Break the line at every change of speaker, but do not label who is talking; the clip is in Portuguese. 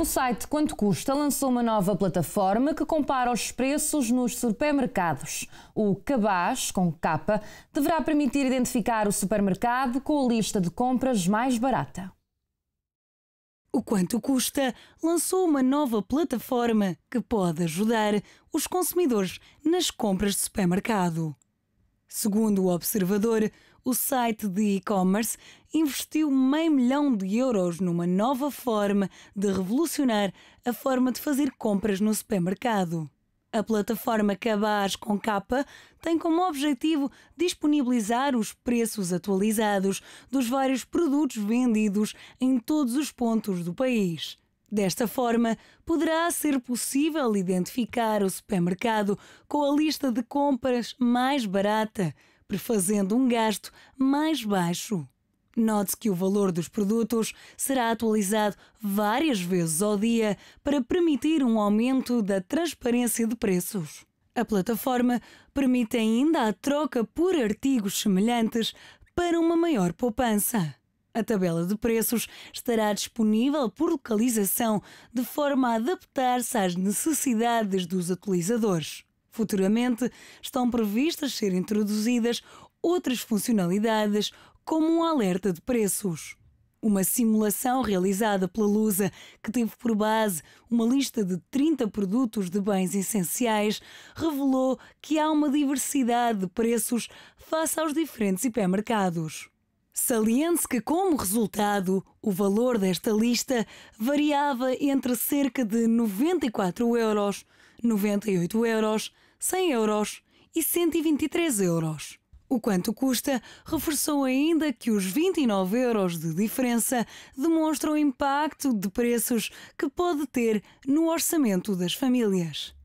O site Quanto Custa lançou uma nova plataforma que compara os preços nos supermercados. O Cabaz, com capa, deverá permitir identificar o supermercado com a lista de compras mais barata.
O Quanto Custa lançou uma nova plataforma que pode ajudar os consumidores nas compras de supermercado. Segundo o Observador, o site de e-commerce investiu meio milhão de euros numa nova forma de revolucionar a forma de fazer compras no supermercado. A plataforma Cabaz com Capa tem como objetivo disponibilizar os preços atualizados dos vários produtos vendidos em todos os pontos do país. Desta forma, poderá ser possível identificar o supermercado com a lista de compras mais barata, prefazendo um gasto mais baixo. Note-se que o valor dos produtos será atualizado várias vezes ao dia para permitir um aumento da transparência de preços. A plataforma permite ainda a troca por artigos semelhantes para uma maior poupança. A tabela de preços estará disponível por localização de forma a adaptar-se às necessidades dos utilizadores. Futuramente estão previstas ser introduzidas outras funcionalidades, como um alerta de preços. Uma simulação realizada pela Lusa, que teve por base uma lista de 30 produtos de bens essenciais, revelou que há uma diversidade de preços face aos diferentes hipermercados. Saliente-se que, como resultado, o valor desta lista variava entre cerca de 94 euros, 98 euros, 100 euros e 123 euros. O quanto custa reforçou ainda que os 29 euros de diferença demonstram o impacto de preços que pode ter no orçamento das famílias.